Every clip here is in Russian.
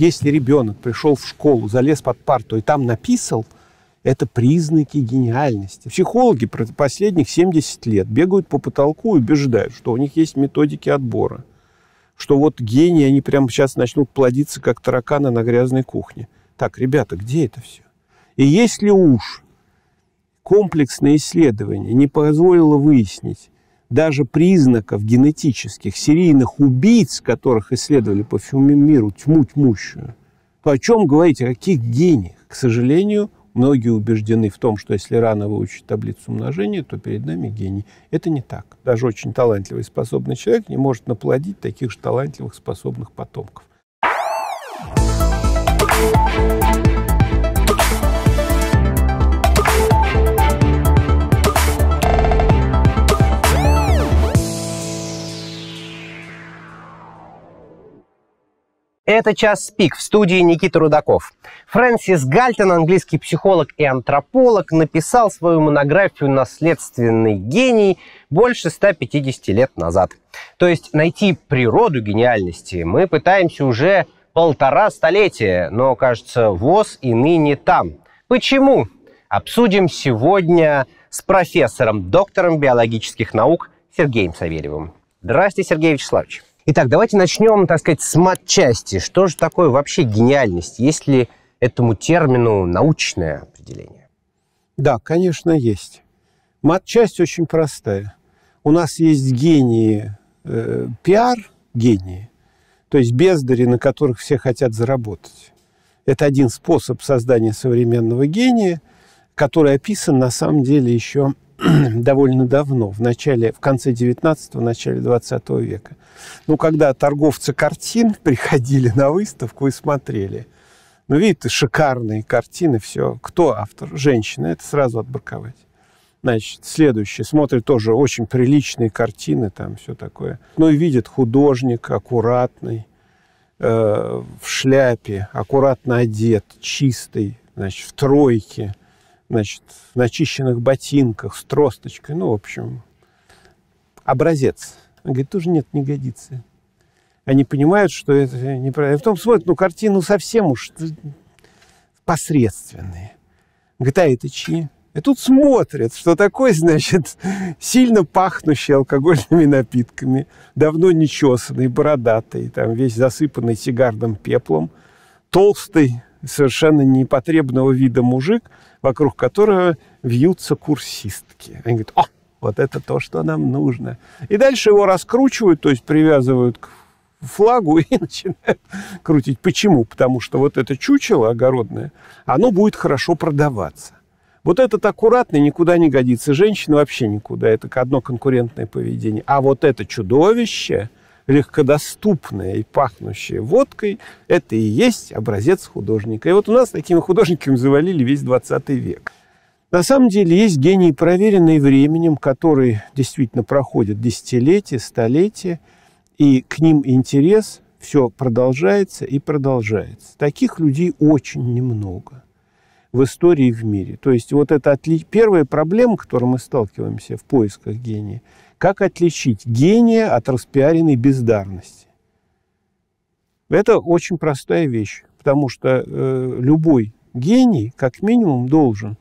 Если ребенок пришел в школу, залез под парту и там написал, это признаки гениальности. Психологи последних 70 лет бегают по потолку и убеждают, что у них есть методики отбора, что вот гении, они прямо сейчас начнут плодиться, как тараканы на грязной кухне. Так, ребята, где это все? И если уж комплексное исследование не позволило выяснить, даже признаков генетических, серийных убийц, которых исследовали по всему миру, тьму тьмущую, то о чем говорить, о каких гениях? К сожалению, многие убеждены в том, что если рано выучить таблицу умножения, то перед нами гений. Это не так. Даже очень талантливый и способный человек не может наплодить таких же талантливых, способных потомков. thank you Это «Час пик» в студии Никита Рудаков. Фрэнсис Гальтон, английский психолог и антрополог, написал свою монографию «Наследственный гений» больше 150 лет назад. То есть найти природу гениальности мы пытаемся уже полтора столетия, но, кажется, ВОЗ и ныне там. Почему? Обсудим сегодня с профессором, доктором биологических наук Сергеем Савельевым. Здравствуйте, Сергей Вячеславович. Итак, давайте начнем, так сказать, с матчасти. Что же такое вообще гениальность? Есть ли этому термину научное определение? Да, конечно, есть. Матчасть очень простая. У нас есть гении э, пиар, гении, то есть бездари, на которых все хотят заработать. Это один способ создания современного гения, который описан на самом деле еще довольно давно, в, начале, в конце 19-го, начале 20 века. Ну, когда торговцы картин приходили на выставку и смотрели. Ну, видите, шикарные картины, все. Кто автор? Женщина. Это сразу отбраковать. Значит, следующее. Смотрит тоже очень приличные картины, там все такое. Ну, и видит художник аккуратный, э, в шляпе, аккуратно одет, чистый, значит, в тройке – значит, в начищенных ботинках, с тросточкой, ну, в общем, образец. Он говорит, тоже нет, не годится. Они понимают, что это неправильно. И потом смотрят, ну, картину совсем уж посредственные. Говорит, а это чьи? И тут смотрят, что такое значит, сильно пахнущий алкогольными напитками, давно не чесанный, бородатый, там весь засыпанный сигарным пеплом, толстый, совершенно непотребного вида мужик – вокруг которого вьются курсистки. Они говорят, о, вот это то, что нам нужно. И дальше его раскручивают, то есть привязывают к флагу и начинают крутить. Почему? Потому что вот это чучело огородное, оно будет хорошо продаваться. Вот этот аккуратный никуда не годится. Женщина вообще никуда. Это одно конкурентное поведение. А вот это чудовище – легкодоступное и пахнущая водкой, это и есть образец художника. И вот у нас такими художниками завалили весь 20 век. На самом деле есть гений, проверенный временем, который действительно проходит десятилетия, столетия, и к ним интерес все продолжается и продолжается. Таких людей очень немного в истории и в мире. То есть вот это отли... первая проблема, с которой мы сталкиваемся в поисках гения – как отличить гения от распиаренной бездарности? Это очень простая вещь, потому что э, любой гений, как минимум, должен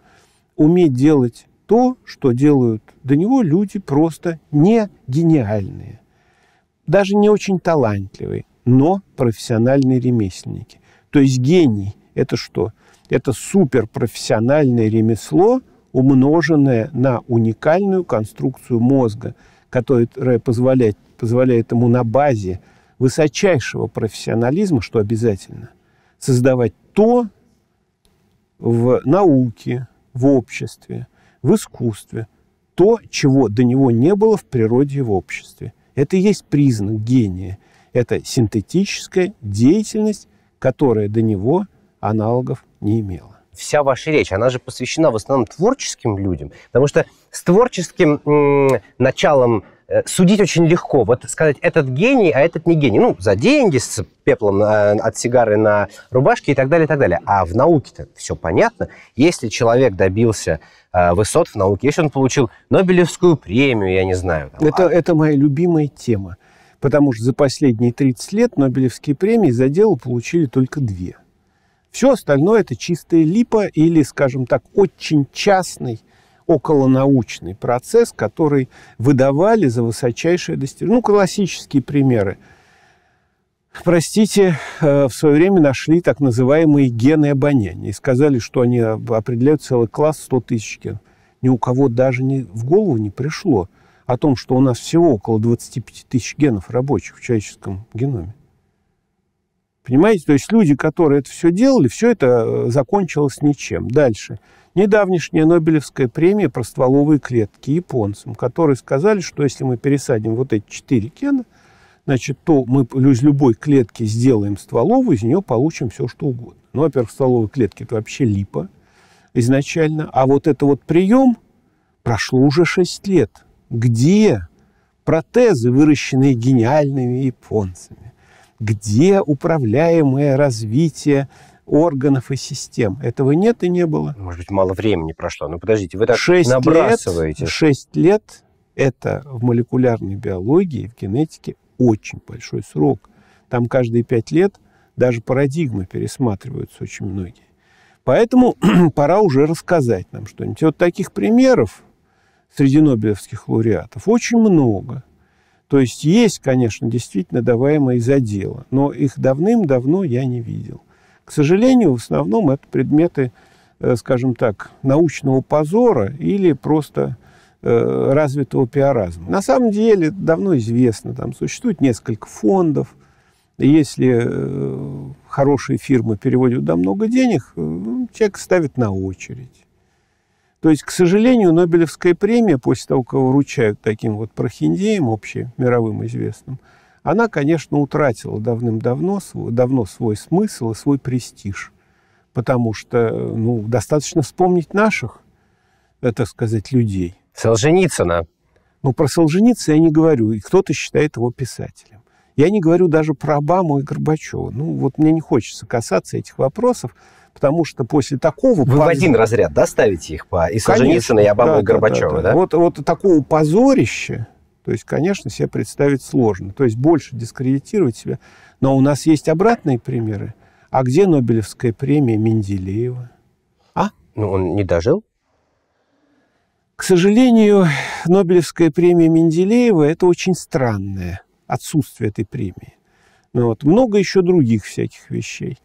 уметь делать то, что делают до него люди просто не гениальные, даже не очень талантливые, но профессиональные ремесленники. То есть гений – это что? Это суперпрофессиональное ремесло, умноженное на уникальную конструкцию мозга – которая позволяет, позволяет ему на базе высочайшего профессионализма, что обязательно, создавать то в науке, в обществе, в искусстве, то, чего до него не было в природе и в обществе. Это и есть признак гения. Это синтетическая деятельность, которая до него аналогов не имела вся ваша речь, она же посвящена в основном творческим людям, потому что с творческим началом э, судить очень легко. Вот сказать, этот гений, а этот не гений. Ну, за деньги, с пеплом э, от сигары на рубашке и так далее, и так далее. А в науке-то все понятно. Если человек добился э, высот в науке, если он получил Нобелевскую премию, я не знаю. Там, это, а... это моя любимая тема. Потому что за последние 30 лет Нобелевские премии за дело получили только две – все остальное – это чистая липа или, скажем так, очень частный околонаучный процесс, который выдавали за высочайшие достижения. Ну, классические примеры. Простите, э, в свое время нашли так называемые гены обоняния и сказали, что они определяют целый класс 100 тысяч генов. Ни у кого даже не, в голову не пришло о том, что у нас всего около 25 тысяч генов рабочих в человеческом геноме. Понимаете, то есть люди, которые это все делали, все это э, закончилось ничем. Дальше. Недавнешняя Нобелевская премия про стволовые клетки японцам, которые сказали, что если мы пересадим вот эти четыре гена, значит, то мы из любой клетки сделаем стволовую, из нее получим все, что угодно. Ну, во-первых, стволовые клетки – это вообще липа изначально. А вот это вот прием прошло уже 6 лет. Где протезы, выращенные гениальными японцами? Где управляемое развитие органов и систем. Этого нет и не было. Может быть, мало времени прошло. Ну, подождите, вы так шесть набрасываете. Лет, шесть лет – это в молекулярной биологии, в генетике очень большой срок. Там каждые пять лет даже парадигмы пересматриваются очень многие. Поэтому пора уже рассказать нам что-нибудь. вот таких примеров среди нобелевских лауреатов очень много – то есть есть, конечно, действительно даваемые за дело, но их давным-давно я не видел. К сожалению, в основном это предметы, э, скажем так, научного позора или просто э, развитого пиаразма. На самом деле давно известно, там существует несколько фондов. Если э, хорошие фирмы переводят да много денег, человек ставит на очередь. То есть, к сожалению, Нобелевская премия, после того, как вручают таким вот прохиндеям общемировым известным, она, конечно, утратила давным-давно свой, давно свой смысл и свой престиж. Потому что ну, достаточно вспомнить наших, э, так сказать, людей. Солженицына. Ну, про Солженицына я не говорю, и кто-то считает его писателем. Я не говорю даже про Обаму и Горбачева. Ну, вот мне не хочется касаться этих вопросов, потому что после такого... Вы поз... в один разряд, да, ставите их по и Солженицына, и Обаму, да, и Горбачева, да? да, да. да? Вот, вот такого позорища, то есть, конечно, себе представить сложно. То есть больше дискредитировать себя. Но у нас есть обратные примеры. А где Нобелевская премия Менделеева? А? Ну, он не дожил. К сожалению, Нобелевская премия Менделеева – это очень странное отсутствие этой премии. Ну, вот. Много еще других всяких вещей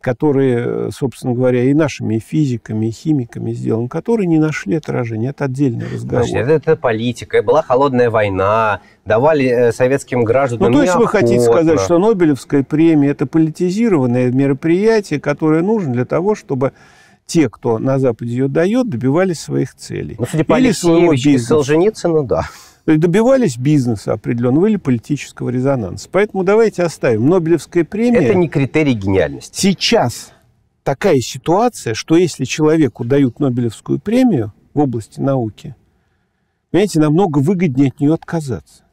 которые, э, собственно говоря, и нашими и физиками, и химиками сделаны, которые не нашли отражения. Это отдельный разговор. Значит, это, это политика. Была холодная война, давали э, советским гражданам Ну, то есть неохотно. вы хотите сказать, что Нобелевская премия – это политизированное мероприятие, которое нужно для того, чтобы те, кто на Западе ее дает, добивались своих целей. Ну, судя по Или своего бизнеса. Солженицыну, да добивались бизнеса определенного или политического резонанса. Поэтому давайте оставим. Нобелевская премия... Это не критерий гениальности. Сейчас такая ситуация, что если человеку дают Нобелевскую премию в области науки, понимаете, намного выгоднее от нее отказаться.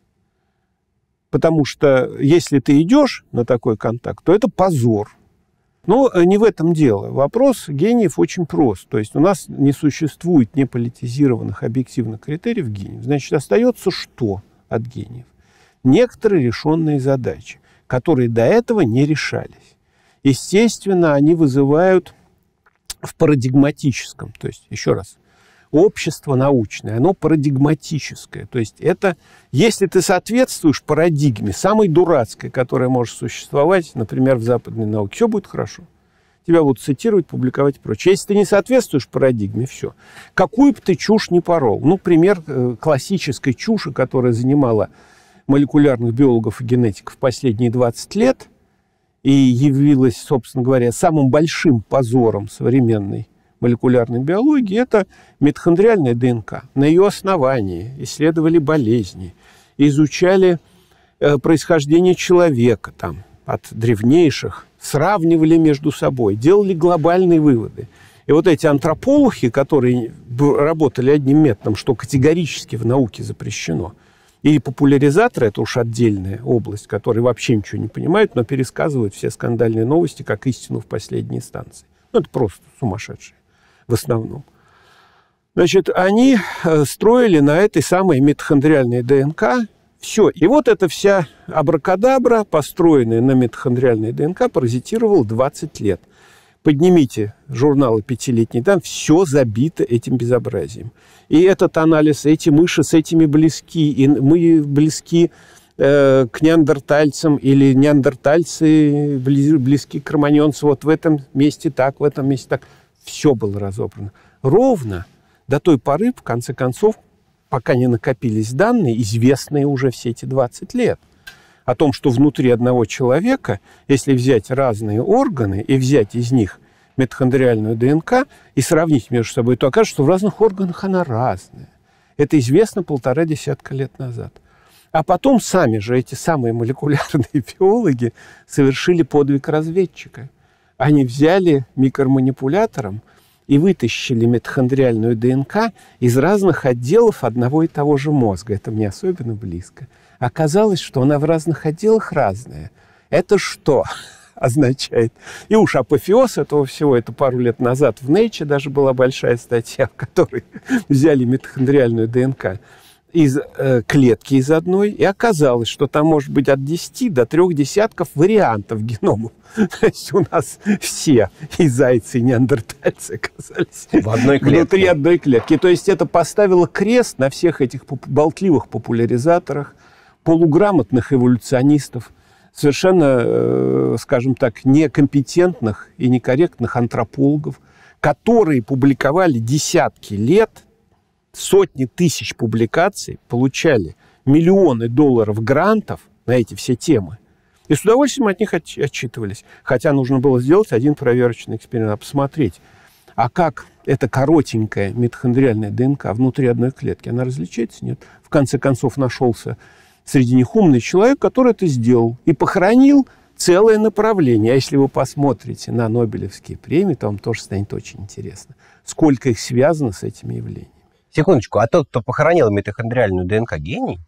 Потому что если ты идешь на такой контакт, то это позор. Но э, не в этом дело. Вопрос гениев очень прост. То есть у нас не существует неполитизированных объективных критериев гениев. Значит, остается что от гениев? Некоторые решенные задачи, которые до этого не решались. Естественно, они вызывают в парадигматическом, то есть, еще раз, общество научное, оно парадигматическое. То есть это, если ты соответствуешь парадигме, самой дурацкой, которая может существовать, например, в западной науке, все будет хорошо. Тебя будут цитировать, публиковать и прочее. Если ты не соответствуешь парадигме, все. Какую бы ты чушь не порол. Ну, пример э, классической чуши, которая занимала молекулярных биологов и генетиков последние 20 лет и явилась, собственно говоря, самым большим позором современной молекулярной биологии, это митохондриальная ДНК. На ее основании исследовали болезни, изучали э, происхождение человека там, от древнейших, сравнивали между собой, делали глобальные выводы. И вот эти антропологи, которые работали одним методом, что категорически в науке запрещено, и популяризаторы, это уж отдельная область, которые вообще ничего не понимают, но пересказывают все скандальные новости как истину в последней станции. Ну, это просто сумасшедшие в основном. Значит, они э, строили на этой самой митохондриальной ДНК все. И вот эта вся абракадабра, построенная на митохондриальной ДНК, паразитировала 20 лет. Поднимите журналы пятилетний, там все забито этим безобразием. И этот анализ, эти мыши с этими близки, и мы близки э, к неандертальцам, или неандертальцы близки к кроманьонцу, вот в этом месте так, в этом месте так все было разобрано. Ровно до той поры, в конце концов, пока не накопились данные, известные уже все эти 20 лет, о том, что внутри одного человека, если взять разные органы и взять из них митохондриальную ДНК и сравнить между собой, то окажется, что в разных органах она разная. Это известно полтора десятка лет назад. А потом сами же эти самые молекулярные биологи совершили подвиг разведчика – они взяли микроманипулятором и вытащили митохондриальную ДНК из разных отделов одного и того же мозга. Это мне особенно близко. Оказалось, что она в разных отделах разная. Это что означает? И уж апофеоз этого всего, это пару лет назад в Nature даже была большая статья, в которой взяли митохондриальную ДНК из э, клетки из одной, и оказалось, что там может быть от 10 до трех десятков вариантов геномов. То есть у нас все и зайцы, и неандертальцы оказались в одной клетке. внутри одной клетки. То есть это поставило крест на всех этих болтливых популяризаторах, полуграмотных эволюционистов, совершенно, э, скажем так, некомпетентных и некорректных антропологов, которые публиковали десятки лет – сотни тысяч публикаций, получали миллионы долларов грантов на эти все темы, и с удовольствием от них отчитывались. Хотя нужно было сделать один проверочный эксперимент, а посмотреть, а как эта коротенькая митохондриальная ДНК внутри одной клетки, она различается? Нет. В конце концов нашелся среди них умный человек, который это сделал и похоронил целое направление. А если вы посмотрите на Нобелевские премии, то вам тоже станет очень интересно, сколько их связано с этими явлениями. Секундочку, а тот, кто похоронил митохондриальную ДНК, гений?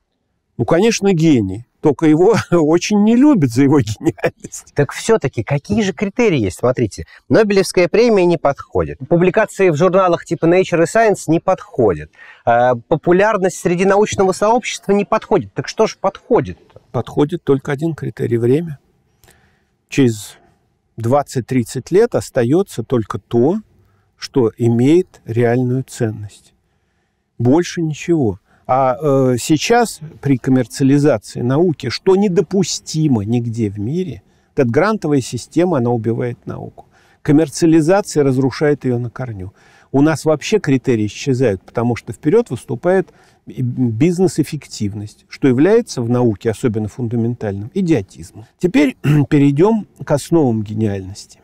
Ну, конечно, гений. Только его очень не любят за его гениальность. Так все-таки, какие же критерии есть? Смотрите, Нобелевская премия не подходит. Публикации в журналах типа Nature и Science не подходят. А, популярность среди научного сообщества не подходит. Так что же подходит? Подходит только один критерий – время. Через 20-30 лет остается только то, что имеет реальную ценность больше ничего. А э, сейчас при коммерциализации науки, что недопустимо нигде в мире, эта грантовая система, она убивает науку. Коммерциализация разрушает ее на корню. У нас вообще критерии исчезают, потому что вперед выступает бизнес-эффективность, что является в науке, особенно фундаментальным, идиотизмом. Теперь перейдем к основам гениальности.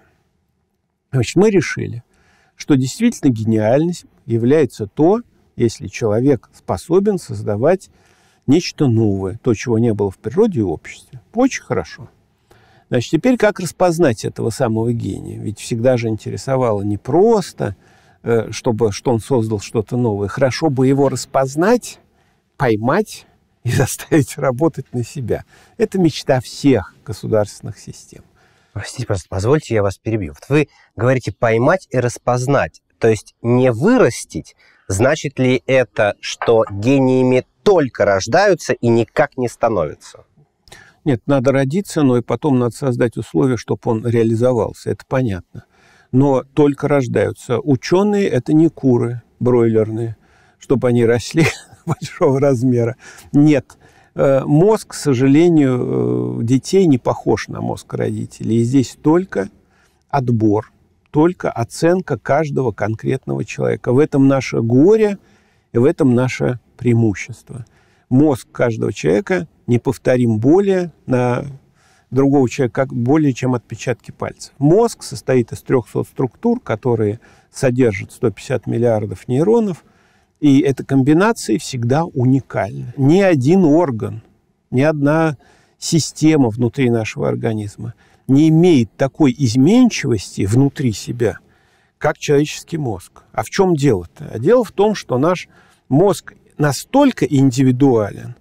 Значит, мы решили, что действительно гениальность является то, если человек способен создавать нечто новое, то, чего не было в природе и обществе. Очень хорошо. Значит, теперь как распознать этого самого гения? Ведь всегда же интересовало не просто, э, чтобы, что он создал что-то новое. Хорошо бы его распознать, поймать и заставить работать на себя. Это мечта всех государственных систем. Простите, просто позвольте, я вас перебью. Вот вы говорите поймать и распознать, то есть не вырастить, Значит ли это, что гениями только рождаются и никак не становятся? Нет, надо родиться, но и потом надо создать условия, чтобы он реализовался. Это понятно. Но только рождаются. Ученые – это не куры бройлерные, чтобы они росли большого размера. Нет. Э, мозг, к сожалению, э, детей не похож на мозг родителей. И здесь только отбор, только оценка каждого конкретного человека. В этом наше горе и в этом наше преимущество. Мозг каждого человека неповторим более на другого человека как более чем отпечатки пальцев. Мозг состоит из 300 структур, которые содержат 150 миллиардов нейронов, и эта комбинация всегда уникальна. Ни один орган, ни одна система внутри нашего организма – не имеет такой изменчивости внутри себя, как человеческий мозг. А в чем дело-то? А дело в том, что наш мозг настолько индивидуален,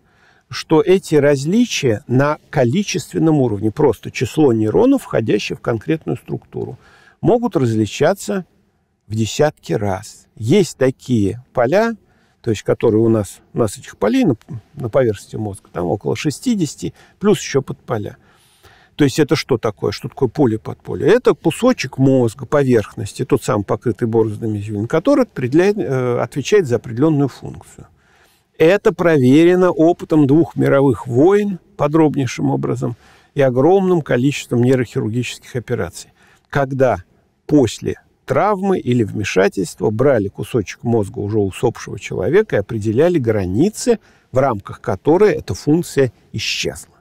что эти различия на количественном уровне, просто число нейронов, входящих в конкретную структуру, могут различаться в десятки раз. Есть такие поля, то есть которые у нас, у нас этих полей на, на поверхности мозга, там около 60, плюс еще подполя – то есть это что такое? Что такое поле под подполья? Это кусочек мозга, поверхности, тот самый покрытый бороздами Зюлин, который э, отвечает за определенную функцию. Это проверено опытом двух мировых войн подробнейшим образом и огромным количеством нейрохирургических операций, когда после травмы или вмешательства брали кусочек мозга уже усопшего человека и определяли границы, в рамках которой эта функция исчезла.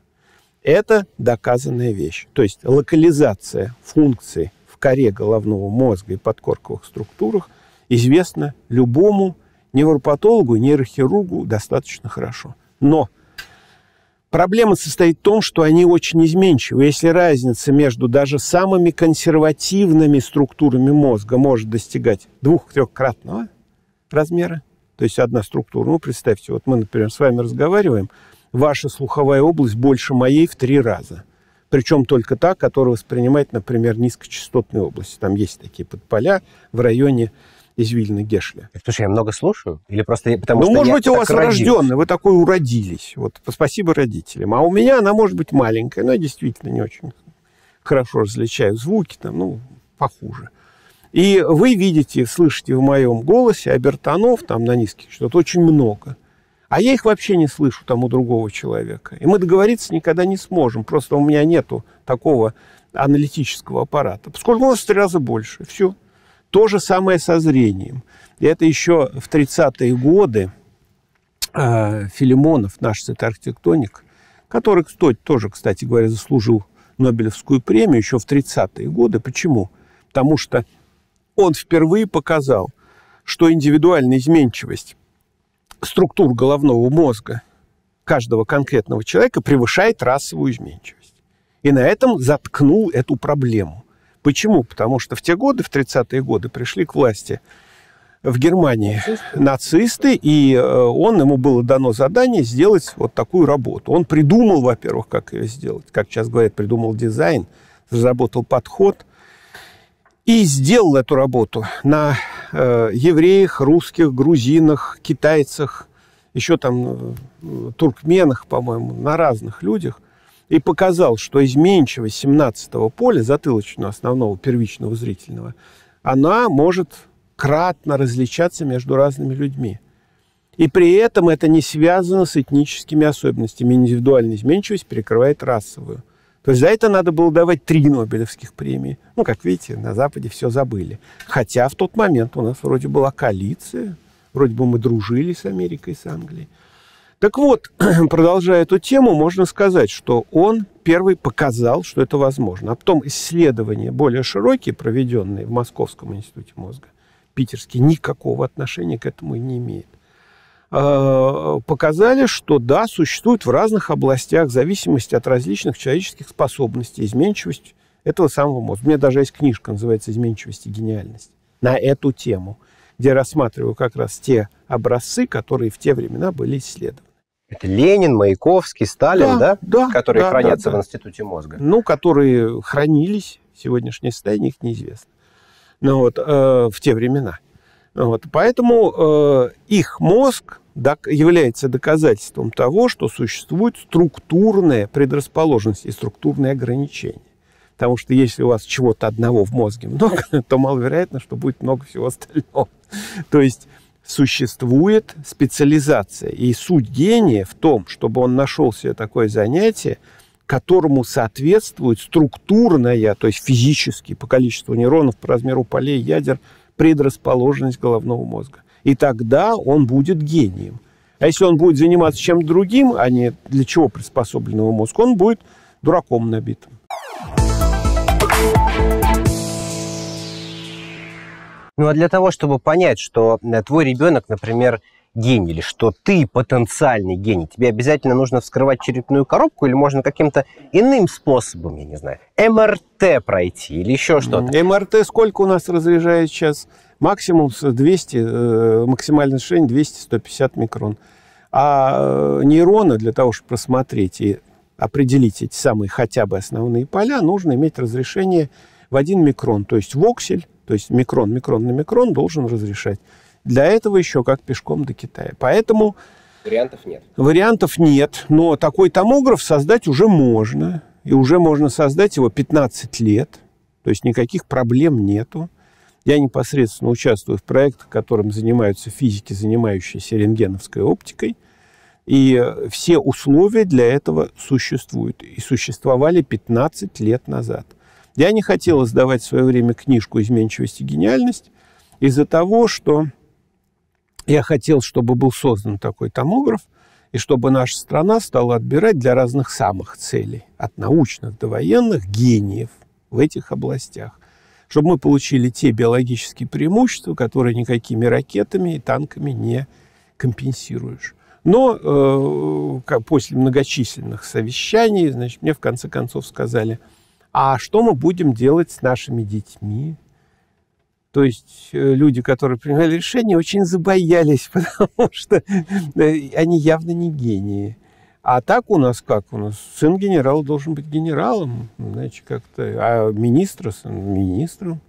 Это доказанная вещь. То есть локализация функций в коре головного мозга и подкорковых структурах известна любому невропатологу, нейрохирургу достаточно хорошо. Но проблема состоит в том, что они очень изменчивы. Если разница между даже самыми консервативными структурами мозга может достигать двух-трехкратного размера, то есть одна структура, ну, представьте, вот мы, например, с вами разговариваем – ваша слуховая область больше моей в три раза. Причем только та, которая воспринимает, например, низкочастотные области. Там есть такие подполя в районе извилины Гешля. Слушай, я много слушаю? Или просто потому ну, что может быть, у вас рожденный, вы такой уродились. Вот, спасибо родителям. А у меня она может быть маленькая, но я действительно не очень хорошо различаю звуки, там, ну, похуже. И вы видите, слышите в моем голосе обертонов там на низких что-то очень много. А я их вообще не слышу там у другого человека. И мы договориться никогда не сможем. Просто у меня нету такого аналитического аппарата. Поскольку у нас в три раза больше. Все. То же самое со зрением. И это еще в 30-е годы а, Филимонов, наш цитархтектоник, который, кстати, тоже, кстати говоря, заслужил Нобелевскую премию еще в 30-е годы. Почему? Потому что он впервые показал, что индивидуальная изменчивость структур головного мозга каждого конкретного человека превышает расовую изменчивость. И на этом заткнул эту проблему. Почему? Потому что в те годы, в 30-е годы, пришли к власти в Германии нацисты. и э, он, ему было дано задание сделать вот такую работу. Он придумал, во-первых, как ее сделать, как сейчас говорят, придумал дизайн, разработал подход и сделал эту работу на э, евреях, русских, грузинах, китайцах, еще там э, туркменах, по-моему, на разных людях, и показал, что изменчивость 17-го поля, затылочного основного первичного зрительного, она может кратно различаться между разными людьми. И при этом это не связано с этническими особенностями. Индивидуальная изменчивость перекрывает расовую. То есть за это надо было давать три Нобелевских премии. Ну, как видите, на Западе все забыли. Хотя в тот момент у нас вроде была коалиция, вроде бы мы дружили с Америкой, с Англией. Так вот, продолжая эту тему, можно сказать, что он первый показал, что это возможно. А потом исследования более широкие, проведенные в Московском институте мозга, питерские, никакого отношения к этому не имеют. Э, показали, что да, существует в разных областях в зависимости от различных человеческих способностей, изменчивость этого самого мозга. У меня даже есть книжка, называется «Изменчивость и гениальность» на эту тему, где рассматриваю как раз те образцы, которые в те времена были исследованы. Это Ленин, Маяковский, Сталин, да? Да, да Которые да, хранятся да, да. в Институте мозга. Ну, которые хранились, сегодняшнее состояние их неизвестно. Ну вот, э, в те времена. Ну вот, поэтому э, их мозг является доказательством того, что существует структурная предрасположенность и структурные ограничения. Потому что если у вас чего-то одного в мозге много, то маловероятно, что будет много всего остального. То есть существует специализация. И суть гения в том, чтобы он нашел себе такое занятие, которому соответствует структурная, то есть физически по количеству нейронов, по размеру полей ядер, предрасположенность головного мозга и тогда он будет гением. А если он будет заниматься чем-то другим, а не для чего приспособлен его мозг, он будет дураком набитым. Ну а для того, чтобы понять, что э, твой ребенок, например, гений, или что ты потенциальный гений, тебе обязательно нужно вскрывать черепную коробку, или можно каким-то иным способом, я не знаю, МРТ пройти, или еще что-то. МРТ сколько у нас разряжает сейчас? Максимум 200, максимальное расширение 200-150 микрон. А э, нейроны для того, чтобы просмотреть и определить эти самые хотя бы основные поля, нужно иметь разрешение в 1 микрон, то есть воксель, то есть микрон, микрон на микрон должен разрешать. Для этого еще как пешком до Китая. Поэтому... Вариантов нет. Вариантов нет, но такой томограф создать уже можно. И уже можно создать его 15 лет. То есть никаких проблем нету. Я непосредственно участвую в проектах, которым занимаются физики, занимающиеся рентгеновской оптикой. И э, все условия для этого существуют. И существовали 15 лет назад. Я не хотел издавать в свое время книжку «Изменчивость и гениальность» из-за того, что я хотел, чтобы был создан такой томограф, и чтобы наша страна стала отбирать для разных самых целей, от научных до военных, гениев в этих областях чтобы мы получили те биологические преимущества, которые никакими ракетами и танками не компенсируешь. Но э, как, после многочисленных совещаний, значит, мне в конце концов сказали, а что мы будем делать с нашими детьми? То есть э, люди, которые принимали решение, очень забоялись, потому что э, они явно не гении. А так у нас как? У нас сын генерала должен быть генералом, значит как-то, а министр сын министром.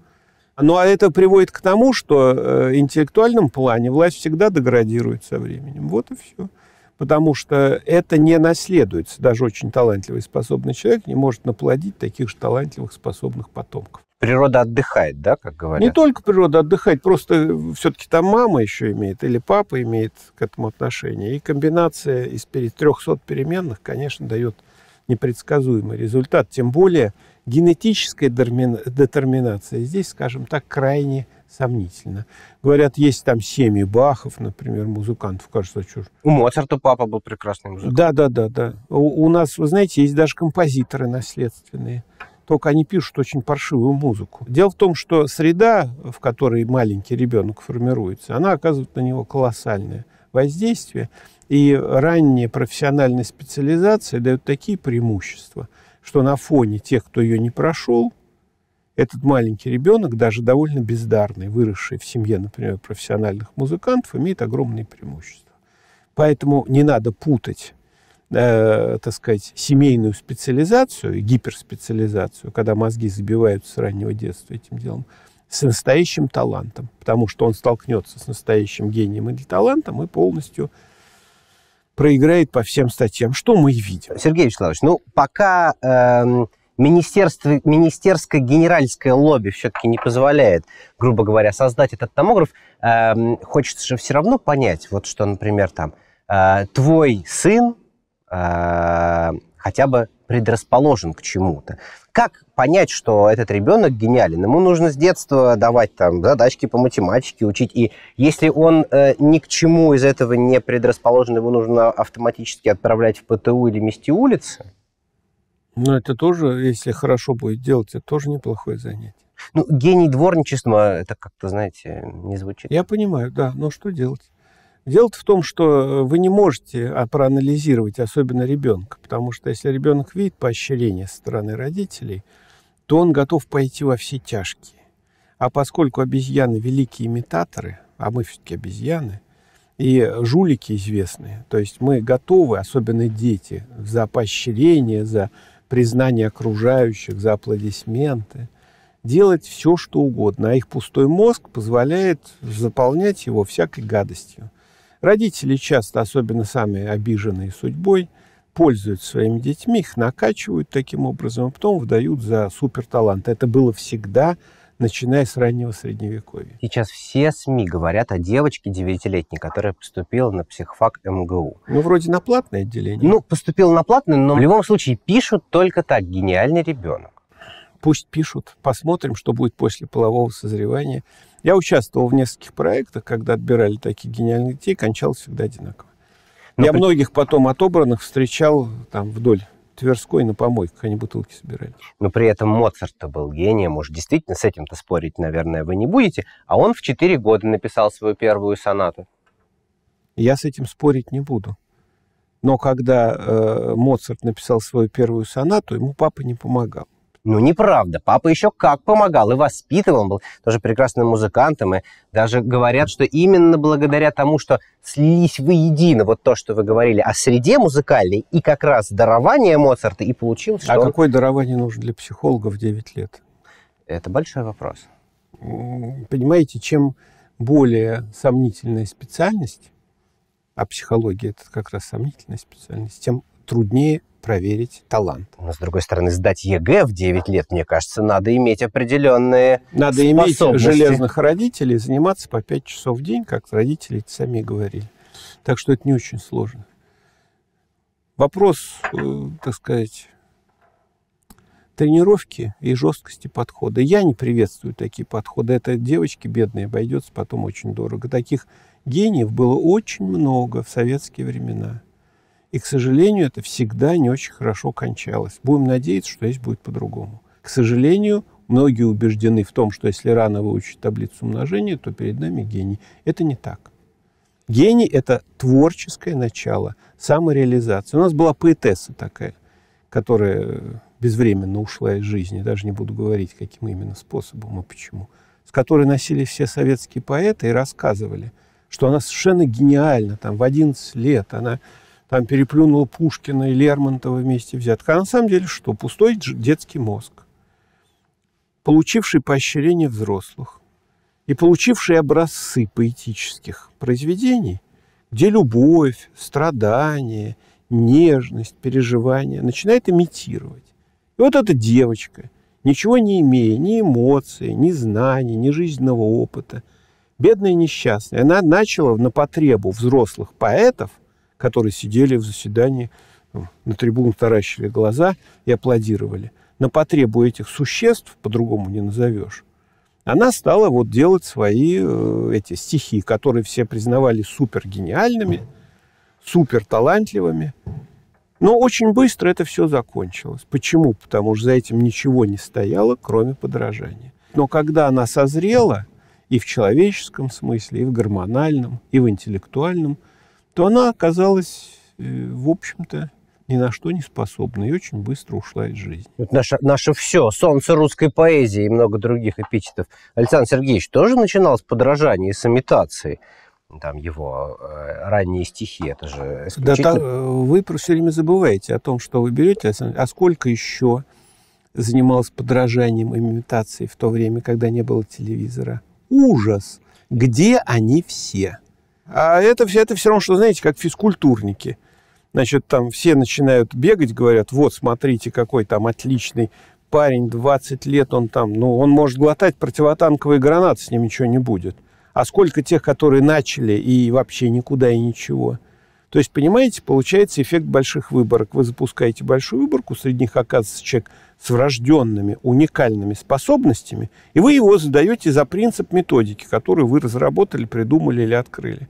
Ну, а это приводит к тому, что в э, интеллектуальном плане власть всегда деградирует со временем. Вот и все. Потому что это не наследуется. Даже очень талантливый и способный человек не может наплодить таких же талантливых, способных потомков. Природа отдыхает, да, как говорят? Не только природа отдыхает, просто все-таки там мама еще имеет или папа имеет к этому отношение. И комбинация из 300 переменных, конечно, дает непредсказуемый результат. Тем более генетическая детерминация здесь, скажем так, крайне сомнительно. Говорят, есть там семьи Бахов, например, музыкантов, кажется, что У Моцарта папа был прекрасный музыкант. Да, да, да, да. У, у нас, вы знаете, есть даже композиторы наследственные только они пишут очень паршивую музыку. Дело в том, что среда, в которой маленький ребенок формируется, она оказывает на него колоссальное воздействие, и ранняя профессиональная специализация дает такие преимущества, что на фоне тех, кто ее не прошел, этот маленький ребенок, даже довольно бездарный, выросший в семье, например, профессиональных музыкантов, имеет огромные преимущества. Поэтому не надо путать э, так сказать, семейную специализацию, гиперспециализацию, когда мозги забиваются с раннего детства этим делом, с настоящим талантом, потому что он столкнется с настоящим гением или талантом и полностью проиграет по всем статьям, что мы и видим. Сергей Вячеславович, ну, пока э, министерство, министерское генеральское лобби все-таки не позволяет, грубо говоря, создать этот томограф, э, хочется же все равно понять, вот что, например, там, э, твой сын Э, хотя бы предрасположен к чему-то. Как понять, что этот ребенок гениален? Ему нужно с детства давать там задачки по математике, учить. И если он э, ни к чему из этого не предрасположен, его нужно автоматически отправлять в ПТУ или мести улицы? Ну, это тоже, если хорошо будет делать, это тоже неплохое занятие. Ну, гений дворничества, это как-то, знаете, не звучит. Я понимаю, да, но что делать? Дело-то в том, что э, вы не можете а, проанализировать, особенно ребенка, потому что если ребенок видит поощрение со стороны родителей, то он готов пойти во все тяжкие. А поскольку обезьяны великие имитаторы, а мы все-таки обезьяны, и жулики известные, то есть мы готовы, особенно дети, за поощрение, за признание окружающих, за аплодисменты, делать все, что угодно, а их пустой мозг позволяет заполнять его всякой гадостью. Родители часто, особенно самые обиженные судьбой, пользуются своими детьми, их накачивают таким образом, а потом выдают за суперталант. Это было всегда, начиная с раннего средневековья. Сейчас все СМИ говорят о девочке девятилетней, которая поступила на психфак МГУ. Ну, вроде на платное отделение. Ну, поступила на платное, но в любом случае пишут только так, гениальный ребенок. Пусть пишут, посмотрим, что будет после полового созревания. Я участвовал в нескольких проектах, когда отбирали таких гениальных детей, кончал всегда одинаково. Но я при... многих потом отобранных встречал там вдоль Тверской на помойках, они бутылки собирали. Но при этом Моцарт-то был гением, может, действительно с этим-то спорить, наверное, вы не будете. А он в 4 года написал свою первую сонату. Я с этим спорить не буду. Но когда э, Моцарт написал свою первую сонату, ему папа не помогал. Ну, неправда. Папа еще как помогал и воспитывал. Он был тоже прекрасным музыкантом. И даже говорят, что именно благодаря тому, что слились воедино, вот то, что вы говорили, о среде музыкальной, и как раз дарование Моцарта, и получилось, а что А он... какое дарование нужно для психолога в 9 лет? Это большой вопрос. Понимаете, чем более сомнительная специальность, а психология – это как раз сомнительная специальность, тем труднее проверить талант. Но, с другой стороны, сдать ЕГЭ в 9 лет, мне кажется, надо иметь определенные Надо иметь железных родителей, заниматься по 5 часов в день, как родители сами говорили. Так что это не очень сложно. Вопрос, э, так сказать, тренировки и жесткости подхода. Я не приветствую такие подходы. Это девочки бедные обойдется потом очень дорого. Таких гениев было очень много в советские времена. И, к сожалению, это всегда не очень хорошо кончалось. Будем надеяться, что здесь будет по-другому. К сожалению, многие убеждены в том, что если рано выучить таблицу умножения, то перед нами гений. Это не так. Гений – это творческое начало, самореализация. У нас была поэтесса такая, которая безвременно ушла из жизни, даже не буду говорить, каким именно способом и почему, с которой носили все советские поэты и рассказывали, что она совершенно гениальна, там, в 11 лет она там переплюнул Пушкина и Лермонтова вместе взятых. А на самом деле что? Пустой детский мозг, получивший поощрение взрослых и получивший образцы поэтических произведений, где любовь, страдание, нежность, переживание начинает имитировать. И вот эта девочка, ничего не имея ни эмоций, ни знаний, ни жизненного опыта, бедная и несчастная, она начала на потребу взрослых поэтов – которые сидели в заседании, ну, на трибуну таращили глаза и аплодировали. На потребу этих существ, по-другому не назовешь, она стала вот делать свои э, эти стихи, которые все признавали супер гениальными, супер талантливыми. Но очень быстро это все закончилось. Почему? Потому что за этим ничего не стояло, кроме подражания. Но когда она созрела, и в человеческом смысле, и в гормональном, и в интеллектуальном – то она оказалась, э, в общем-то, ни на что не способна и очень быстро ушла из жизни. Это наше, наше все, солнце русской поэзии и много других эпитетов. Александр Сергеевич тоже начинал с подражания и с имитации там его э, ранние стихи, это же исключительно... Да, э, там, вы все время забываете о том, что вы берете, а, а сколько еще занималось подражанием и имитацией в то время, когда не было телевизора. Ужас! Где они все? А это, это все равно, что, знаете, как физкультурники. Значит, там все начинают бегать, говорят, вот, смотрите, какой там отличный парень, 20 лет он там, ну, он может глотать противотанковые гранаты, с ним ничего не будет. А сколько тех, которые начали и вообще никуда и ничего. То есть, понимаете, получается эффект больших выборок. Вы запускаете большую выборку, среди них оказывается человек – с врожденными уникальными способностями, и вы его задаете за принцип методики, которую вы разработали, придумали или открыли.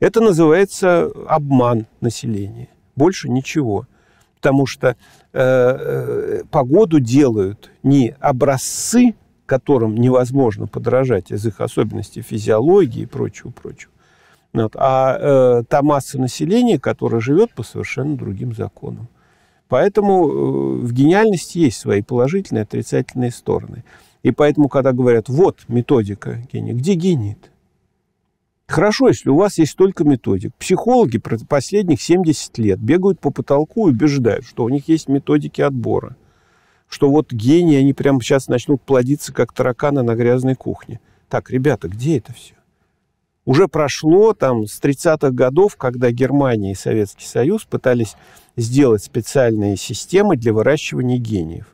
Это называется обман населения. Больше ничего. Потому что э, э, погоду делают не образцы, которым невозможно подражать из их особенностей физиологии и прочего, прочего. Вот. А э, та масса населения, которая живет по совершенно другим законам. Поэтому э, в гениальности есть свои положительные и отрицательные стороны. И поэтому, когда говорят, вот методика гения, где гений-то? Хорошо, если у вас есть только методик. Психологи последних 70 лет бегают по потолку и убеждают, что у них есть методики отбора. Что вот гении, они прямо сейчас начнут плодиться, как тараканы на грязной кухне. Так, ребята, где это все? Уже прошло там с 30-х годов, когда Германия и Советский Союз пытались сделать специальные системы для выращивания гениев.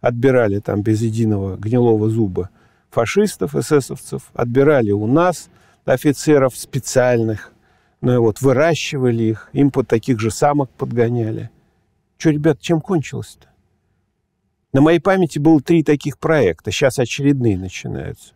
Отбирали там без единого гнилого зуба фашистов, эсэсовцев, отбирали у нас офицеров специальных, ну и вот выращивали их, им под таких же самок подгоняли. Что, ребят, чем кончилось-то? На моей памяти было три таких проекта, сейчас очередные начинаются.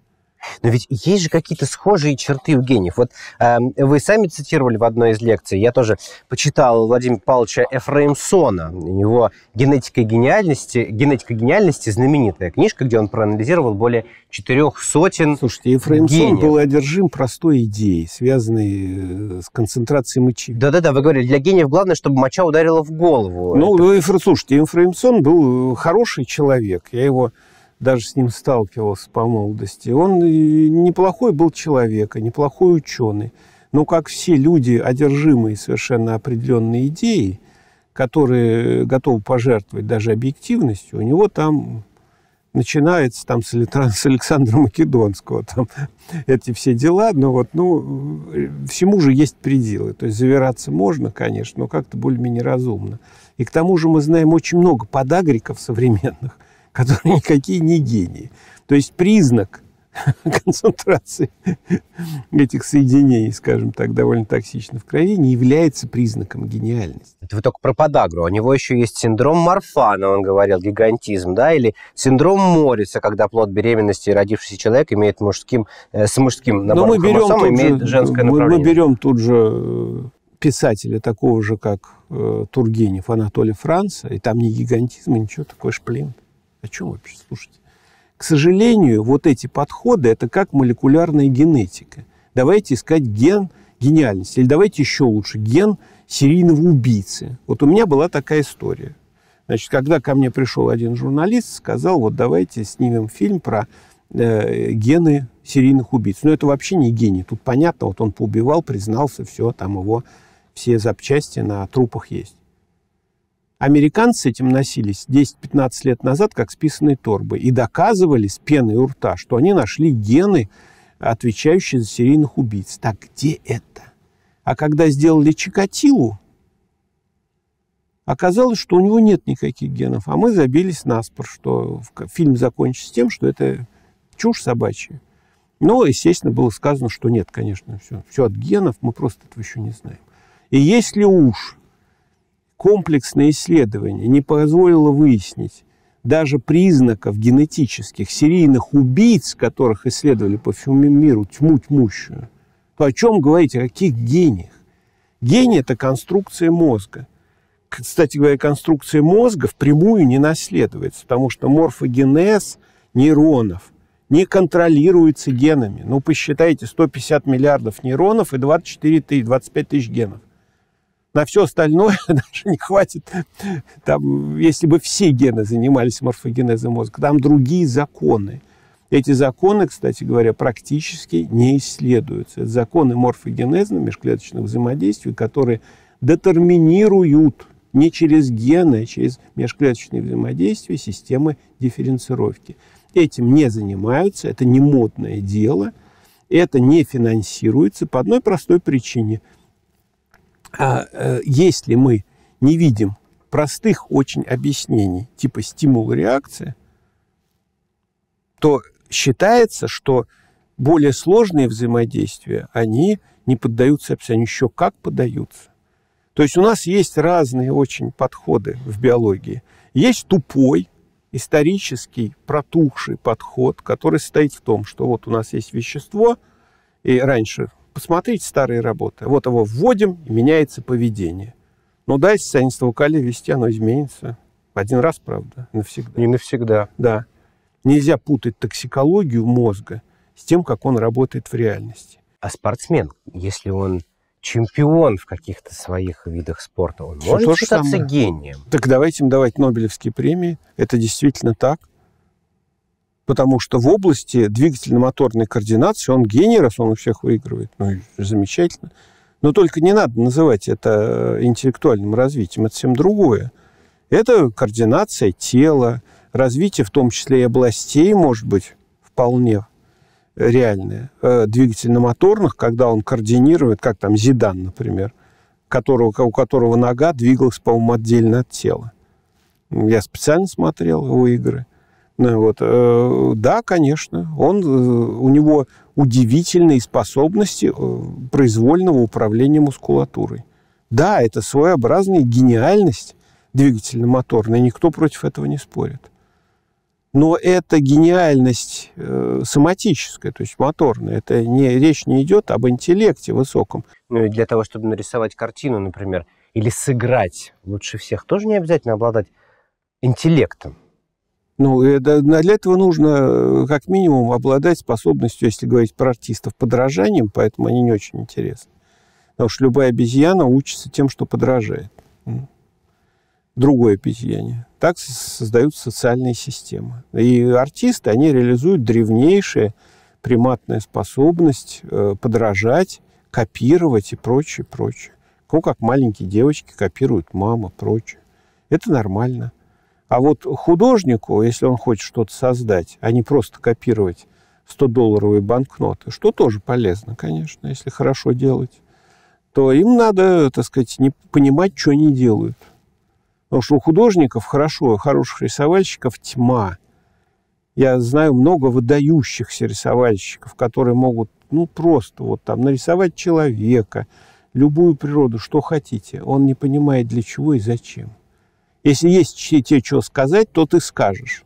Но ведь есть же какие-то схожие черты у гениев. Вот э, вы сами цитировали в одной из лекций, я тоже почитал Владимира Павловича Эфраимсона, у него «Генетика гениальности», «Генетика гениальности» знаменитая книжка, где он проанализировал более четырех сотен Слушайте, Эфраимсон гениев. был одержим простой идеей, связанной э, с концентрацией мочи. Да-да-да, вы говорили, для гениев главное, чтобы моча ударила в голову. Ну, Это... слушайте, Эфраимсон был э, хороший человек, я его даже с ним сталкивался по молодости. Он неплохой был человек, неплохой ученый. Но как все люди, одержимые совершенно определенной идеей, которые э, готовы пожертвовать даже объективностью, у него там начинается там с, с Александра Македонского, там эти все дела, но вот, ну, э, всему же есть пределы. То есть завираться можно, конечно, но как-то более-менее разумно. И к тому же мы знаем очень много подагриков современных – которые никакие не гении. То есть признак концентрации этих соединений, скажем так, довольно токсично в крови, не является признаком гениальности. Это вы только про подагру. У него еще есть синдром Марфана, он говорил, гигантизм, да, или синдром Морриса, когда плод беременности родившийся человек имеет мужским, э, с мужским ну, набором Но мы берем хромосом, имеет же, женское направление. Мы берем тут же э, писателя такого же, как э, Тургенев, Анатолий Франца, и там не гигантизм, и ничего, такой шплин. О а чем вообще? Слушайте. К сожалению, вот эти подходы – это как молекулярная генетика. Давайте искать ген гениальности. Или давайте еще лучше ген серийного убийцы. Вот у меня была такая история. Значит, когда ко мне пришел один журналист, сказал, вот давайте снимем фильм про э, гены серийных убийц. Но это вообще не гений. Тут понятно, вот он поубивал, признался, все, там его все запчасти на трупах есть. Американцы с этим носились 10-15 лет назад, как списанные торбы, и доказывали с пеной у рта, что они нашли гены, отвечающие за серийных убийц. Так где это? А когда сделали Чикатилу, оказалось, что у него нет никаких генов. А мы забились на спор, что фильм закончится тем, что это чушь собачья. Но, ну, естественно, было сказано, что нет, конечно, все, все от генов, мы просто этого еще не знаем. И если уж комплексное исследование не позволило выяснить даже признаков генетических серийных убийц, которых исследовали по всему миру, тьму тьмущую, то о чем говорить, о каких гениях? Гений – это конструкция мозга. Кстати говоря, конструкция мозга впрямую не наследуется, потому что морфогенез нейронов не контролируется генами. Ну, посчитайте, 150 миллиардов нейронов и 24 25 тысяч генов. На все остальное даже не хватит, там, если бы все гены занимались морфогенезом мозга. Там другие законы. Эти законы, кстати говоря, практически не исследуются. Это законы морфогенеза межклеточного взаимодействия, которые детерминируют не через гены, а через межклеточные взаимодействия системы дифференцировки. Этим не занимаются, это не модное дело, это не финансируется по одной простой причине – а э, если мы не видим простых очень объяснений, типа стимул-реакция, то считается, что более сложные взаимодействия, они не поддаются описанию, они еще как поддаются. То есть у нас есть разные очень подходы в биологии. Есть тупой, исторический, протухший подход, который состоит в том, что вот у нас есть вещество, и раньше Посмотрите старые работы. Вот его вводим, меняется поведение. Но ну дайте санистовокале вести, оно изменится. Один раз, правда, навсегда. Не навсегда. Да. Нельзя путать токсикологию мозга с тем, как он работает в реальности. А спортсмен, если он чемпион в каких-то своих видах спорта, он Все может считаться самое. гением? Так давайте им давать Нобелевские премии. Это действительно так потому что в области двигательно-моторной координации он гений, раз он у всех выигрывает. Ну, замечательно. Но только не надо называть это э, интеллектуальным развитием, это всем другое. Это координация тела, развитие в том числе и областей, может быть, вполне реальное, э, двигательно-моторных, когда он координирует, как там Зидан, например, которого, у которого нога двигалась, по-моему, отдельно от тела. Я специально смотрел его игры. Э, вот. Э, да, конечно, он, э, у него удивительные способности произвольного управления мускулатурой. Да, это своеобразная гениальность двигательно-моторная, никто против этого не спорит. Но это гениальность э, соматическая, то есть моторная. Это не, речь не идет об интеллекте высоком. Ну и для того, чтобы нарисовать картину, например, или сыграть лучше всех, тоже не обязательно обладать интеллектом. Ну, это, для этого нужно э, как минимум обладать способностью, если говорить про артистов, подражанием, поэтому они не очень интересны. Потому что любая обезьяна учится тем, что подражает Другое обезьяне. Так создаются социальные системы. И артисты, они реализуют древнейшие приматная способность э, подражать, копировать и прочее, прочее. Ну, как маленькие девочки копируют мама, прочее. Это нормально. А вот художнику, если он хочет что-то создать, а не просто копировать 100-долларовые банкноты, что тоже полезно, конечно, если хорошо делать, то им надо, так сказать, не понимать, что они делают. Потому что у художников хорошо, хороших рисовальщиков тьма. Я знаю много выдающихся рисовальщиков, которые могут, ну, просто вот там нарисовать человека, любую природу, что хотите. Он не понимает, для чего и зачем. Если есть тебе что сказать, то ты скажешь.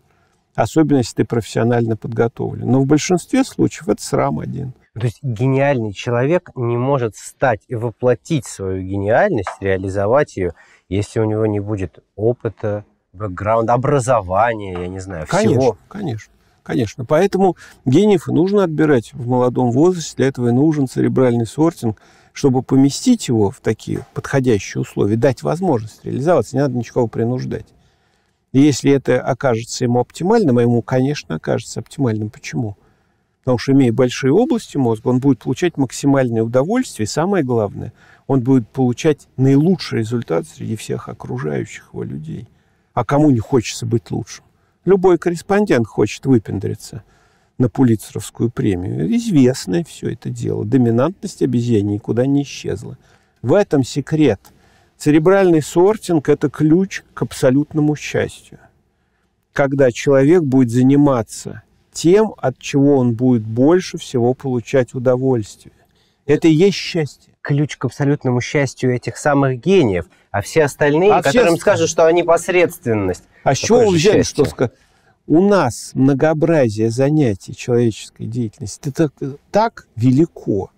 Особенно, если ты профессионально подготовлен. Но в большинстве случаев это срам один. То есть гениальный человек не может стать и воплотить свою гениальность, реализовать ее, если у него не будет опыта, бэкграунда, образования, я не знаю, конечно, всего. Конечно, конечно. Поэтому гениев нужно отбирать в молодом возрасте. Для этого и нужен церебральный сортинг – чтобы поместить его в такие подходящие условия, дать возможность реализоваться, не надо никого принуждать. И если это окажется ему оптимальным, а ему, конечно, окажется оптимальным. Почему? Потому что, имея большие области мозга, он будет получать максимальное удовольствие, и самое главное, он будет получать наилучший результат среди всех окружающих его людей. А кому не хочется быть лучшим? Любой корреспондент хочет выпендриться – на Пулицеровскую премию. Известное все это дело. Доминантность обезьян никуда не исчезла. В этом секрет. Церебральный сортинг – это ключ к абсолютному счастью. Когда человек будет заниматься тем, от чего он будет больше всего получать удовольствие. Это и есть счастье. Ключ к абсолютному счастью этих самых гениев, а все остальные, а которым все... скажут, что они посредственность. А с чего взяли, что у нас многообразие занятий человеческой деятельности это так велико,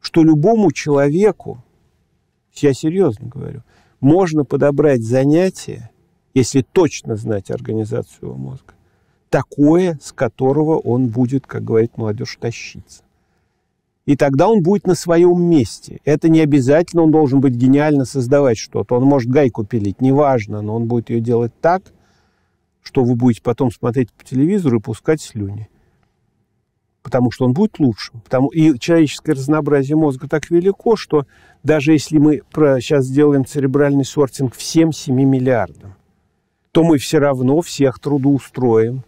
что любому человеку, я серьезно говорю, можно подобрать занятие, если точно знать организацию его мозга, такое, с которого он будет, как говорит молодежь, тащиться. И тогда он будет на своем месте. Это не обязательно, он должен быть гениально создавать что-то. Он может гайку пилить, неважно, но он будет ее делать так – что вы будете потом смотреть по телевизору и пускать слюни. Потому что он будет лучше. Потому... И человеческое разнообразие мозга так велико, что даже если мы про... сейчас сделаем церебральный сортинг всем 7 миллиардам, то мы все равно всех трудоустроим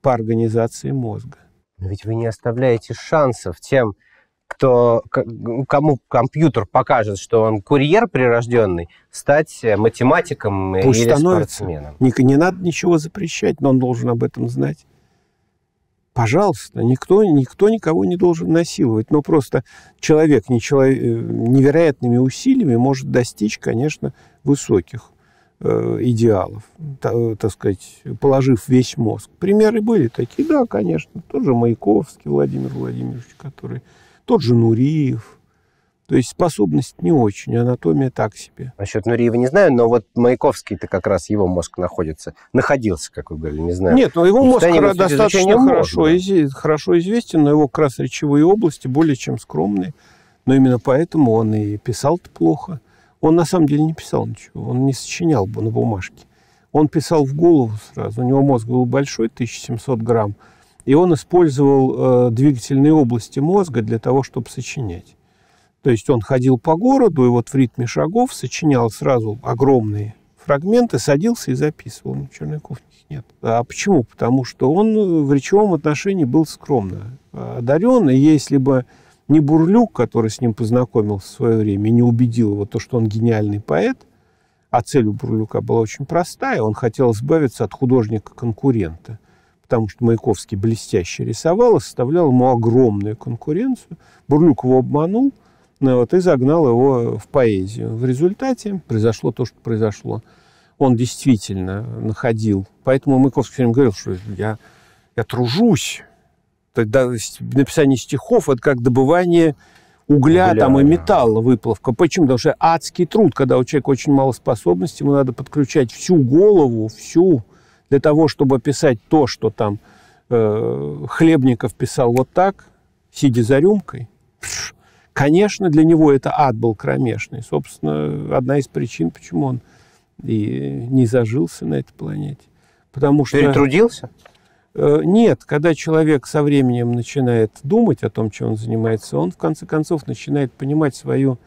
по организации мозга. Но ведь вы не оставляете шансов тем кто, кому компьютер покажет, что он курьер прирожденный, стать э, математиком Пусть или становится. спортсменом. Не, не надо ничего запрещать, но он должен об этом знать. Пожалуйста, никто, никто никого не должен насиловать. Но просто человек не человек, э, невероятными усилиями может достичь, конечно, высоких э, идеалов, та, так сказать, положив весь мозг. Примеры были такие, да, конечно, тоже Маяковский Владимир Владимирович, который тот же Нуриев. То есть способность не очень, анатомия так себе. Насчет Нуриева не знаю, но вот Маяковский-то как раз его мозг находится, находился, как вы говорили, не знаю. Нет, но ну, его и мозг достаточно хорошо, из, хорошо известен, но его как раз речевые области более чем скромные. Но именно поэтому он и писал-то плохо. Он на самом деле не писал ничего, он не сочинял бы на бумажке. Он писал в голову сразу, у него мозг был большой, 1700 грамм, и он использовал э, двигательные области мозга для того, чтобы сочинять. То есть он ходил по городу и вот в ритме шагов сочинял сразу огромные фрагменты, садился и записывал. Ну, Черняков нет. А почему? Потому что он э, в речевом отношении был скромно э, одарен, и если бы не Бурлюк, который с ним познакомился в свое время, не убедил его то, что он гениальный поэт, а цель у Бурлюка была очень простая, он хотел избавиться от художника-конкурента потому что Маяковский блестяще рисовал и составлял ему огромную конкуренцию. Бурлюк его обманул ну вот, и загнал его в поэзию. В результате произошло то, что произошло. Он действительно находил. Поэтому Маяковский все время говорил, что я, я тружусь. Тогда написание стихов – это как добывание угля, угля там, и металла выплавка. Почему? Потому что адский труд, когда у человека очень мало способностей, ему надо подключать всю голову, всю для того, чтобы писать то, что там э, Хлебников писал вот так, сидя за рюмкой, конечно, для него это ад был кромешный. Собственно, одна из причин, почему он и не зажился на этой планете. Потому что... Перетрудился? Э, нет, когда человек со временем начинает думать о том, чем он занимается, он в конце концов начинает понимать свою,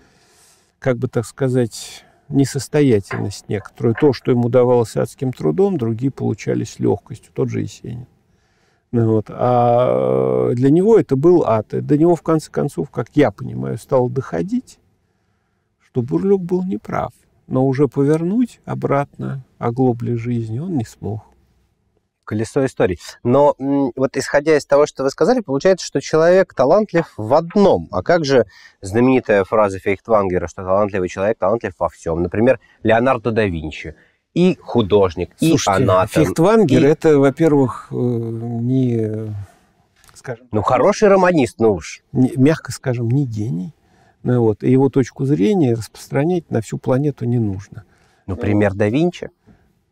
как бы так сказать, несостоятельность некоторую. То, что ему давалось адским трудом, другие получали с легкостью, тот же Есенин. Ну вот. А э, для него это был ад. И до него, в конце концов, как я понимаю, стало доходить, что Бурлюк был неправ. Но уже повернуть обратно оглобли жизни он не смог колесо истории. Но вот исходя из того, что вы сказали, получается, что человек талантлив в одном. А как же знаменитая фраза Фейхтвангера, что талантливый человек талантлив во всем? Например, Леонардо да Винчи и художник, Слушайте, и анатом. Фихтвангер и... это, во-первых, э, не, скажем... Ну, хороший романист, ну уж. Не, мягко скажем, не гений. Ну, вот, и его точку зрения распространять на всю планету не нужно. Ну, пример да Винчи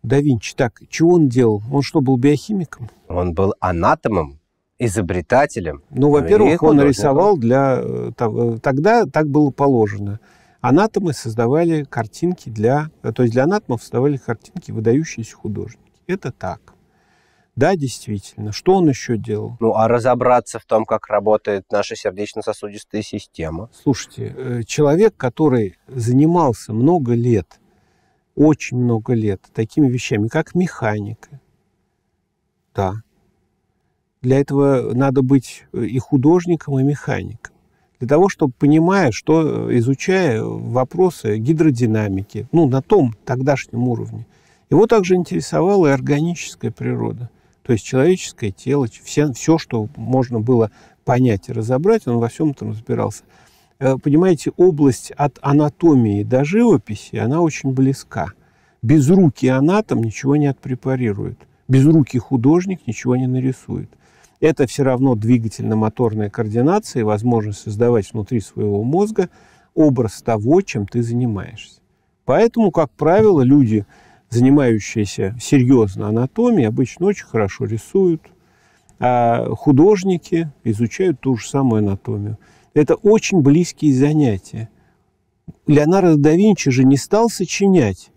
да Винчи. Так, чего он делал? Он что, был биохимиком? Он был анатомом, изобретателем. Ну, во-первых, он рисовал для... Э, э, тогда так было положено. Анатомы создавали картинки для... Э, то есть для анатомов создавали картинки выдающиеся художники. Это так. Да, действительно. Что он еще делал? Ну, а разобраться в том, как работает наша сердечно-сосудистая система? Слушайте, человек, который занимался много лет – очень много лет такими вещами, как механика. Да. Для этого надо быть э, и художником, и механиком. Для того, чтобы, понимая, что э, изучая вопросы гидродинамики, ну, на том тогдашнем уровне, его также интересовала и органическая природа. То есть человеческое тело, все, все, что можно было понять и разобрать, он во всем этом разбирался. Э, понимаете, область от анатомии до живописи, она очень близка. Без руки анатом ничего не отпрепарирует. Без руки художник ничего не нарисует. Это все равно двигательно-моторная координация и возможность создавать внутри своего мозга образ того, чем ты занимаешься. Поэтому, как правило, люди, занимающиеся серьезно анатомией, обычно очень хорошо рисуют, а художники изучают ту же самую анатомию. Это очень близкие занятия. Леонардо да Винчи же не стал сочинять,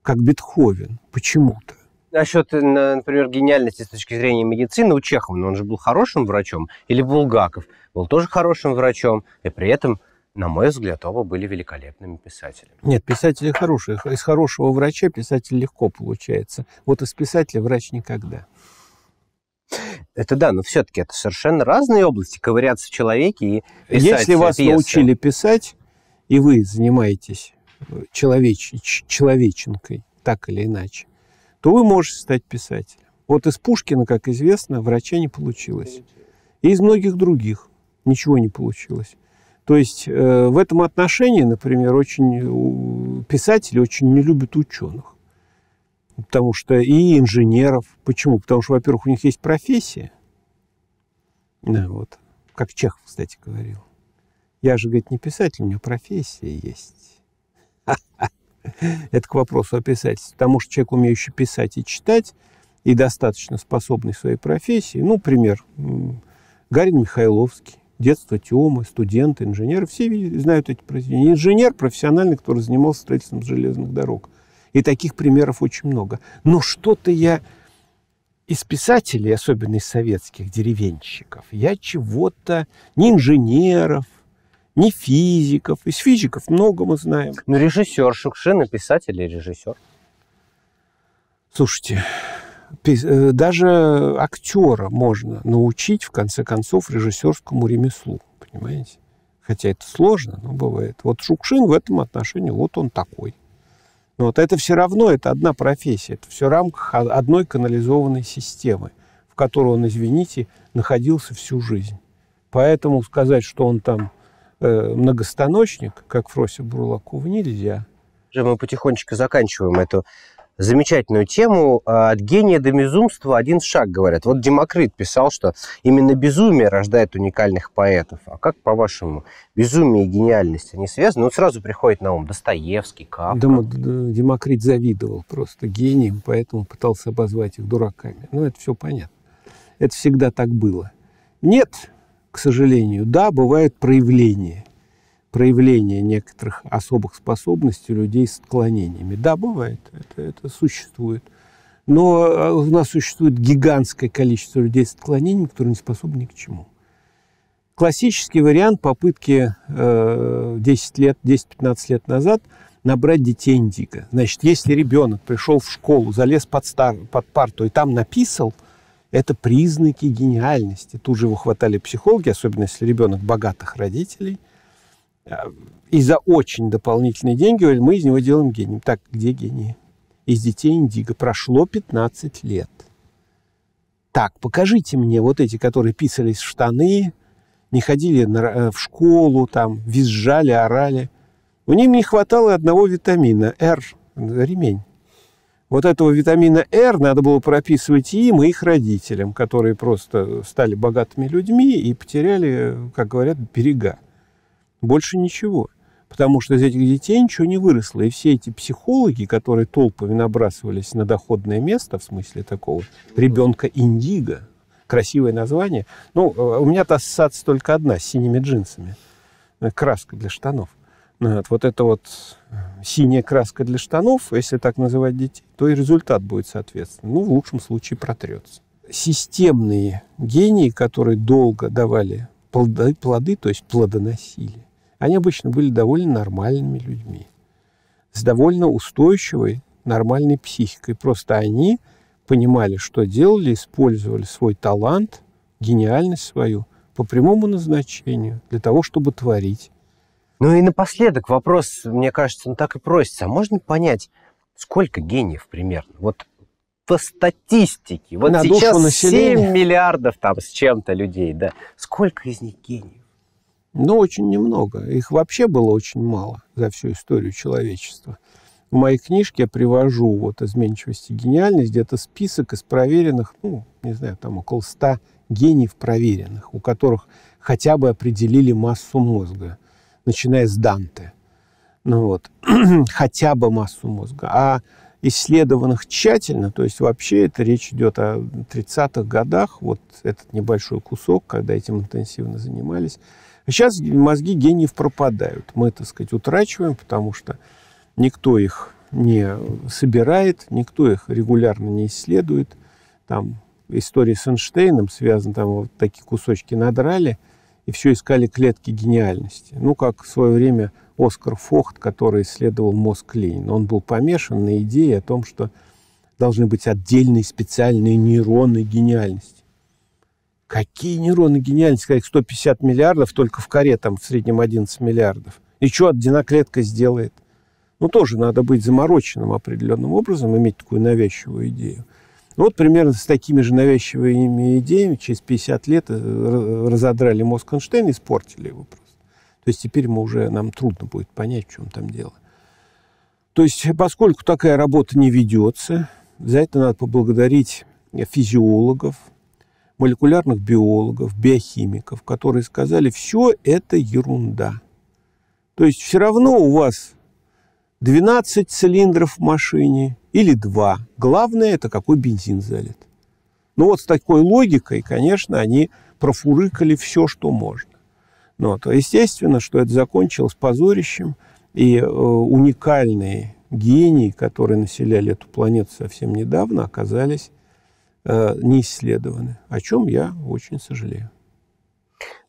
как Бетховен, почему-то. Насчет, например, гениальности с точки зрения медицины у Чехова, но он же был хорошим врачом, или Булгаков был тоже хорошим врачом, и при этом, на мой взгляд, оба были великолепными писателями. Нет, писатели хорошие. Из хорошего врача писатель легко получается. Вот из писателя врач никогда. Это да, но все-таки это совершенно разные области, ковыряться в человеке и писать Если вас пьесы. научили писать, и вы занимаетесь э, человеч... человеченкой, так или иначе, то вы можете стать писателем. Вот из Пушкина, как известно, врача не получилось. И из многих других ничего не получилось. То есть э, в этом отношении, например, очень э, писатели очень не любят ученых потому что и инженеров. Почему? Потому что, во-первых, у них есть профессия. Да, вот. Как Чехов, кстати, говорил. Я же, говорит, не писатель, у меня профессия есть. Это к вопросу о писательстве. Потому что человек, умеющий писать и читать, и достаточно способный своей профессии, ну, пример, Гарин Михайловский, детство Тёмы, студенты, инженеры, все знают эти произведения. Инженер профессиональный, который занимался строительством железных дорог – и таких примеров очень много. Но что-то я из писателей, особенно из советских деревенщиков, я чего-то, не инженеров, не физиков. Из физиков много мы знаем. Ну, режиссер Шукшин и писатель и режиссер. Слушайте, э, даже актера можно научить, в конце концов, режиссерскому ремеслу, понимаете? Хотя это сложно, но бывает. Вот Шукшин в этом отношении, вот он такой вот это все равно, это одна профессия, это все в рамках одной канализованной системы, в которой он, извините, находился всю жизнь. Поэтому сказать, что он там э, многостаночник, как Фрося Бурлаков, нельзя. Уже мы потихонечку заканчиваем эту замечательную тему а, «От гения до безумства один шаг», говорят. Вот Демокрит писал, что именно безумие рождает уникальных поэтов. А как, по-вашему, безумие и гениальность, они связаны? Вот сразу приходит на ум Достоевский, Кавка. Дем... Демокрит завидовал просто гением, поэтому пытался обозвать их дураками. Ну, это все понятно. Это всегда так было. Нет, к сожалению, да, бывают проявления – проявление некоторых особых способностей людей с отклонениями. Да, бывает, это, это существует. Но э, у нас существует гигантское количество людей с отклонениями, которые не способны ни к чему. Классический вариант попытки э, 10 лет, 10-15 лет назад набрать детей индиго. Значит, если ребенок пришел в школу, залез под, стар, под парту и там написал, это признаки гениальности. Тут же его хватали психологи, особенно если ребенок богатых родителей – Э, и за очень дополнительные деньги, говорит, мы из него делаем гением. Так, где гении? Из детей Индиго. Прошло 15 лет. Так, покажите мне вот эти, которые писались в штаны, не ходили на, э, в школу, там, визжали, орали. У них не хватало одного витамина, R, ремень. Вот этого витамина R надо было прописывать и им, и их родителям, которые просто стали богатыми людьми и потеряли, как говорят, берега. Больше ничего. Потому что из этих детей ничего не выросло. И все эти психологи, которые толпами набрасывались на доходное место, в смысле такого, ну ребенка индиго, красивое название. Ну, э, у меня-то ассоциация только одна, с синими джинсами. Э, краска для штанов. Ну, вот, вот эта вот э, синяя краска для штанов, если так называть детей, то и результат будет соответственно. Ну, в лучшем случае протрется. Системные гении, которые долго давали плоды, плоды то есть плодоносили, они обычно были довольно нормальными людьми, с довольно устойчивой, нормальной психикой. Просто они понимали, что делали, использовали свой талант, гениальность свою по прямому назначению, для того, чтобы творить. Ну и напоследок вопрос, мне кажется, он так и просится. А можно понять, сколько гениев примерно? Вот по статистике, вот на сейчас 7 миллиардов там с чем-то людей, да, сколько из них гениев? но ну, очень немного. Их вообще было очень мало за всю историю человечества. В моей книжке я привожу вот изменчивость и гениальность, где-то список из проверенных, ну, не знаю, там около ста гениев проверенных, у которых хотя бы определили массу мозга, начиная с Данте. Ну вот, хотя бы массу мозга. А исследованных тщательно, то есть вообще это речь идет о 30-х годах, вот этот небольшой кусок, когда этим интенсивно занимались, Сейчас мозги гениев пропадают. Мы, так сказать, утрачиваем, потому что никто их не собирает, никто их регулярно не исследует. Там история с Эйнштейном связана, там вот такие кусочки надрали, и все искали клетки гениальности. Ну, как в свое время Оскар Фохт, который исследовал мозг Ленина. Он был помешан на идее о том, что должны быть отдельные специальные нейроны гениальности. Какие нейроны гениальны, когда 150 миллиардов, только в коре там в среднем 11 миллиардов. И что одна клетка сделает? Ну, тоже надо быть замороченным определенным образом, иметь такую навязчивую идею. Ну, вот примерно с такими же навязчивыми идеями через 50 лет э, разодрали мозг Эйнштейна, и испортили его просто. То есть теперь мы уже, нам трудно будет понять, в чем там дело. То есть поскольку такая работа не ведется, за это надо поблагодарить физиологов, молекулярных биологов, биохимиков, которые сказали, все это ерунда. То есть все равно у вас 12 цилиндров в машине или 2. Главное, это какой бензин залит. Ну вот с такой логикой, конечно, они профурыкали все, что можно. Но ну то естественно, что это закончилось позорищем, и э, уникальные гении, которые населяли эту планету совсем недавно, оказались Э, не исследованы, о чем я очень сожалею.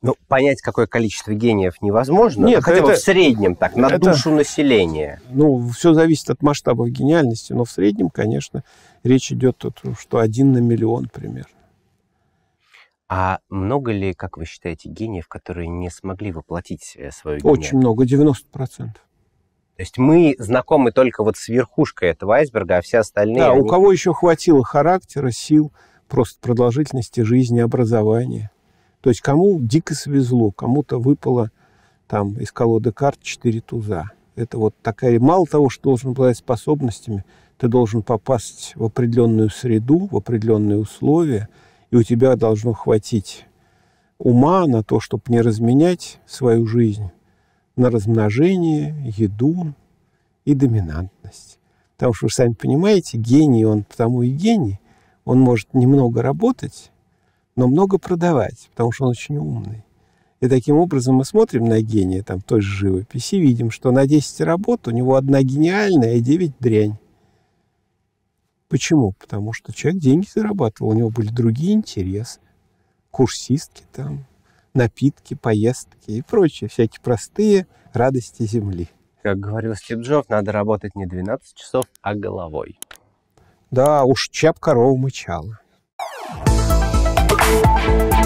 Ну, понять, какое количество гениев невозможно, Нет, ну, хотя это, бы в среднем так, на это, душу населения. Ну, все зависит от масштабов гениальности, но в среднем, конечно, речь идет тут, что один на миллион примерно. А много ли, как вы считаете, гениев, которые не смогли воплотить свою гениальность? Очень много, 90%. То есть мы знакомы только вот с верхушкой этого айсберга, а все остальные... Да, они... у кого еще хватило характера, сил, просто продолжительности жизни, образования. То есть кому дико свезло, кому-то выпало там из колоды карт 4 туза. Это вот такая... Мало того, что должен обладать способностями, ты должен попасть в определенную среду, в определенные условия, и у тебя должно хватить ума на то, чтобы не разменять свою жизнь на размножение, еду и доминантность. Потому что, вы сами понимаете, гений он потому и гений, он может немного работать, но много продавать, потому что он очень умный. И таким образом мы смотрим на гения там, той же живописи и видим, что на 10 работ у него одна гениальная и 9 дрянь. Почему? Потому что человек деньги зарабатывал, у него были другие интересы. Курсистки там, напитки, поездки и прочие всякие простые радости земли. Как говорил Стив Джобс, надо работать не 12 часов, а головой. Да, уж чап корову мычала. thank you